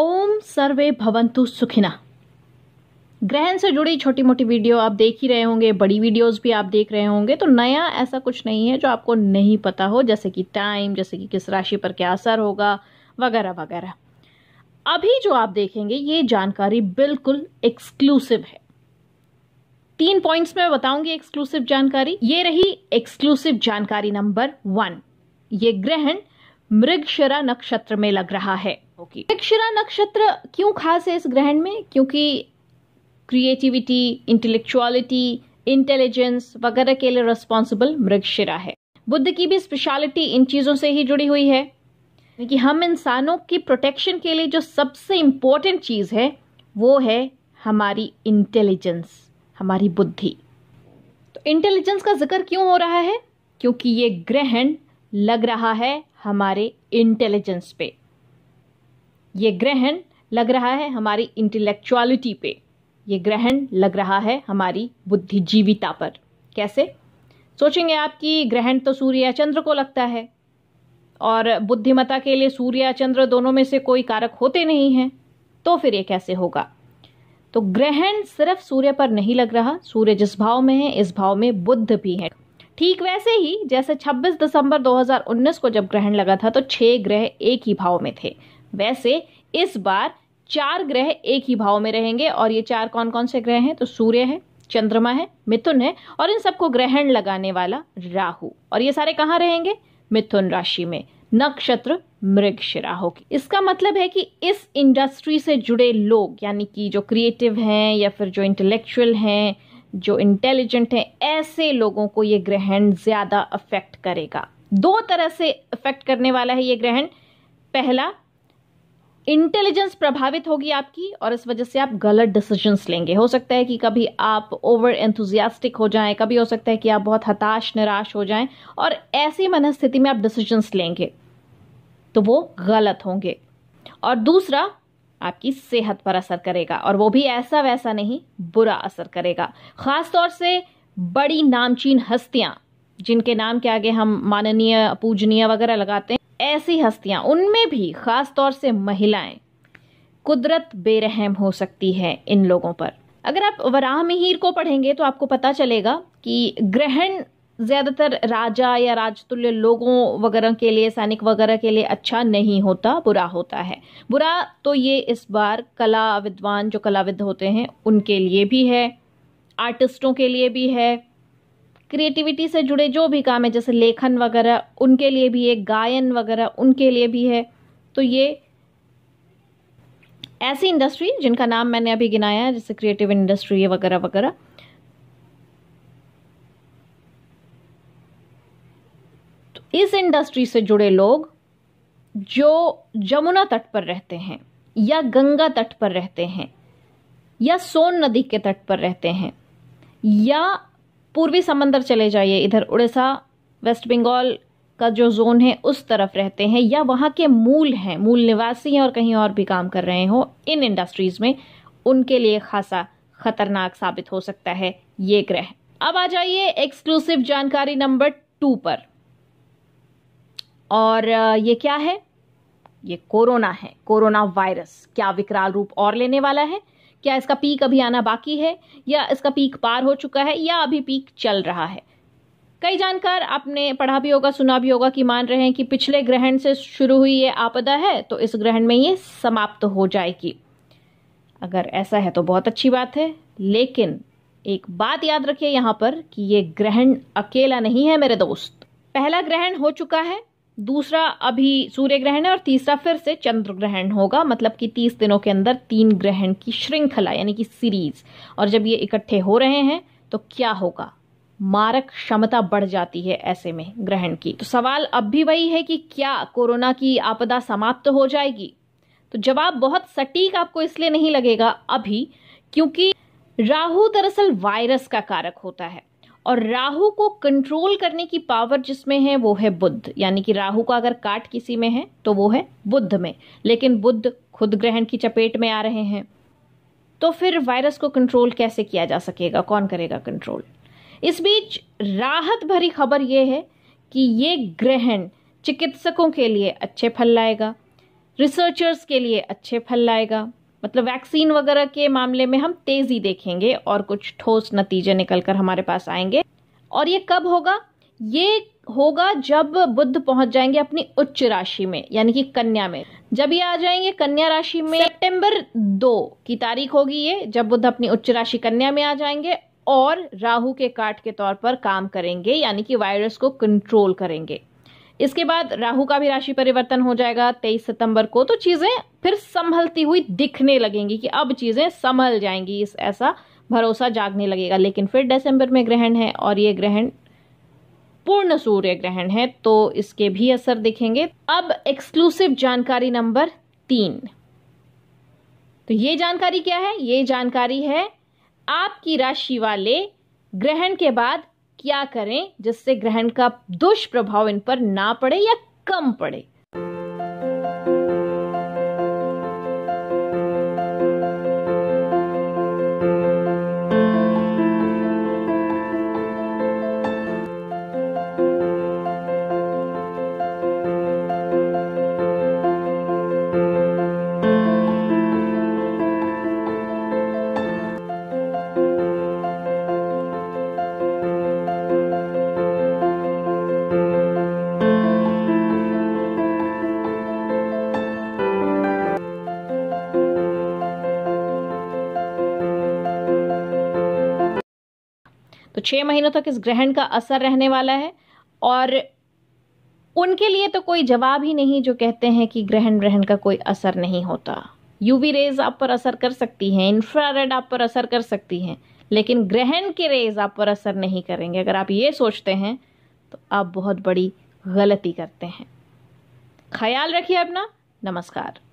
ओम सर्वे भवंतु सुखिना ग्रहण से जुड़ी छोटी मोटी वीडियो आप देख ही रहे होंगे बड़ी वीडियोस भी आप देख रहे होंगे तो नया ऐसा कुछ नहीं है जो आपको नहीं पता हो जैसे कि टाइम जैसे कि किस राशि पर क्या असर होगा वगैरह वगैरह अभी जो आप देखेंगे ये जानकारी बिल्कुल एक्सक्लूसिव है तीन पॉइंट्स में बताऊंगी एक्सक्लूसिव जानकारी ये रही एक्सक्लूसिव जानकारी नंबर वन ये ग्रहण मृगशिरा नक्षत्र में लग रहा है होगी दक्षिणा नक्षत्र क्यों खास है इस ग्रहण में क्योंकि क्रिएटिविटी इंटेलेक्चुअलिटी इंटेलिजेंस वगैरह के लिए रिस्पॉन्सिबल मृगशिरा है बुद्ध की भी स्पेशलिटी इन चीज़ों से ही जुड़ी हुई है कि हम इंसानों की प्रोटेक्शन के लिए जो सबसे इंपॉर्टेंट चीज़ है वो है हमारी इंटेलिजेंस हमारी बुद्धि तो इंटेलिजेंस का जिक्र क्यों हो रहा है क्योंकि ये ग्रहण लग रहा है हमारे इंटेलिजेंस पे ये ग्रहण लग रहा है हमारी इंटेलेक्चुअलिटी पे ये ग्रहण लग रहा है हमारी बुद्धिजीविता पर कैसे सोचेंगे आप कि ग्रहण तो सूर्य या चंद्र को लगता है और बुद्धिमता के लिए सूर्य या चंद्र दोनों में से कोई कारक होते नहीं हैं तो फिर ये कैसे होगा तो ग्रहण सिर्फ सूर्य पर नहीं लग रहा सूर्य जिस भाव में है इस भाव में बुद्ध भी है ठीक वैसे ही जैसे 26 दिसंबर 2019 को जब ग्रहण लगा था तो छह ग्रह एक ही भाव में थे वैसे इस बार चार ग्रह एक ही भाव में रहेंगे और ये चार कौन कौन से ग्रह हैं तो सूर्य है चंद्रमा है मिथुन है और इन सबको ग्रहण लगाने वाला राहु और ये सारे कहाँ रहेंगे मिथुन राशि में नक्षत्र राहु की इसका मतलब है कि इस इंडस्ट्री से जुड़े लोग यानी कि जो क्रिएटिव हैं या फिर जो इंटेलेक्चुअल हैं जो इंटेलिजेंट हैं ऐसे लोगों को ये ग्रहण ज़्यादा अफेक्ट करेगा दो तरह से अफेक्ट करने वाला है ये ग्रहण पहला इंटेलिजेंस प्रभावित होगी आपकी और इस वजह से आप गलत डिसीजंस लेंगे हो सकता है कि कभी आप ओवर एंथुजियास्टिक हो जाएं कभी हो सकता है कि आप बहुत हताश निराश हो जाएं और ऐसी मनस्थिति में आप डिसीजंस लेंगे तो वो गलत होंगे और दूसरा आपकी सेहत पर असर करेगा और वो भी ऐसा वैसा नहीं बुरा असर करेगा खासतौर से बड़ी नामचीन हस्तियां जिनके नाम के आगे हम माननीय पूजनीय वगैरह लगाते हैं ऐसी हस्तियां उनमें भी खास तौर से महिलाएं कुदरत बेरहम हो सकती है इन लोगों पर अगर आप वराह मिहिर को पढ़ेंगे तो आपको पता चलेगा कि ग्रहण ज़्यादातर राजा या राजतुल्य लोगों वगैरह के लिए सैनिक वगैरह के लिए अच्छा नहीं होता बुरा होता है बुरा तो ये इस बार कला विद्वान जो कलाविद होते हैं उनके लिए भी है आर्टिस्टों के लिए भी है क्रिएटिविटी से जुड़े जो भी काम है जैसे लेखन वगैरह उनके लिए भी है गायन वगैरह उनके लिए भी है तो ये ऐसी इंडस्ट्री जिनका नाम मैंने अभी गिनाया है जैसे क्रिएटिव इंडस्ट्री वगैरह वगैरह तो इस इंडस्ट्री से जुड़े लोग जो जमुना तट पर रहते हैं या गंगा तट पर रहते हैं या सोन नदी के तट पर रहते हैं या पूर्वी समंदर चले जाइए इधर उड़ीसा वेस्ट बंगाल का जो जोन है उस तरफ रहते हैं या वहाँ के मूल हैं मूल निवासी हैं और कहीं और भी काम कर रहे हो इन इंडस्ट्रीज़ में उनके लिए खासा खतरनाक साबित हो सकता है ये ग्रह अब आ जाइए एक्सक्लूसिव जानकारी नंबर टू पर और ये क्या है ये कोरोना है कोरोना वायरस क्या विकराल रूप और लेने वाला है क्या इसका पीक अभी आना बाकी है या इसका पीक पार हो चुका है या अभी पीक चल रहा है कई जानकार आपने पढ़ा भी होगा सुना भी होगा कि मान रहे हैं कि पिछले ग्रहण से शुरू हुई ये आपदा है तो इस ग्रहण में ये समाप्त हो जाएगी अगर ऐसा है तो बहुत अच्छी बात है लेकिन एक बात याद रखिए यहाँ पर कि ये ग्रहण अकेला नहीं है मेरे दोस्त पहला ग्रहण हो चुका है दूसरा अभी सूर्य ग्रहण है और तीसरा फिर से चंद्र ग्रहण होगा मतलब कि तीस दिनों के अंदर तीन ग्रहण की श्रृंखला यानी कि सीरीज और जब ये इकट्ठे हो रहे हैं तो क्या होगा मारक क्षमता बढ़ जाती है ऐसे में ग्रहण की तो सवाल अब भी वही है कि क्या कोरोना की आपदा समाप्त हो जाएगी तो जवाब बहुत सटीक आपको इसलिए नहीं लगेगा अभी क्योंकि राहु दरअसल वायरस का कारक होता है और राहु को कंट्रोल करने की पावर जिसमें है वो है बुद्ध यानी कि राहु का अगर काट किसी में है तो वो है बुद्ध में लेकिन बुद्ध खुद ग्रहण की चपेट में आ रहे हैं तो फिर वायरस को कंट्रोल कैसे किया जा सकेगा कौन करेगा कंट्रोल इस बीच राहत भरी खबर यह है कि ये ग्रहण चिकित्सकों के लिए अच्छे फल लाएगा रिसर्चर्स के लिए अच्छे फल लाएगा मतलब वैक्सीन वगैरह के मामले में हम तेजी देखेंगे और कुछ ठोस नतीजे निकल कर हमारे पास आएंगे और ये कब होगा ये होगा जब बुद्ध पहुंच जाएंगे अपनी उच्च राशि में यानी कि कन्या में जब ये आ जाएंगे कन्या राशि में सितंबर दो की तारीख होगी ये जब बुद्ध अपनी उच्च राशि कन्या में आ जाएंगे और राहु के काट के तौर पर काम करेंगे यानी कि वायरस को कंट्रोल करेंगे इसके बाद राहु का भी राशि परिवर्तन हो जाएगा तेईस सितंबर को तो चीजें फिर संभलती हुई दिखने लगेंगी कि अब चीजें संभल जाएंगी इस ऐसा भरोसा जागने लगेगा लेकिन फिर दिसंबर में ग्रहण है और ये ग्रहण पूर्ण सूर्य ग्रहण है तो इसके भी असर दिखेंगे अब एक्सक्लूसिव जानकारी नंबर तीन तो ये जानकारी क्या है ये जानकारी है आपकी राशि वाले ग्रहण के बाद क्या करें जिससे ग्रहण का दुष्प्रभाव इन पर ना पड़े या कम पड़े तो छः महीनों तक इस ग्रहण का असर रहने वाला है और उनके लिए तो कोई जवाब ही नहीं जो कहते हैं कि ग्रहण ग्रहण का कोई असर नहीं होता यूवी रेज आप पर असर कर सकती हैं इंफ्रारेड आप पर असर कर सकती हैं लेकिन ग्रहण के रेज आप पर असर नहीं करेंगे अगर आप ये सोचते हैं तो आप बहुत बड़ी गलती करते हैं ख्याल रखिए अपना नमस्कार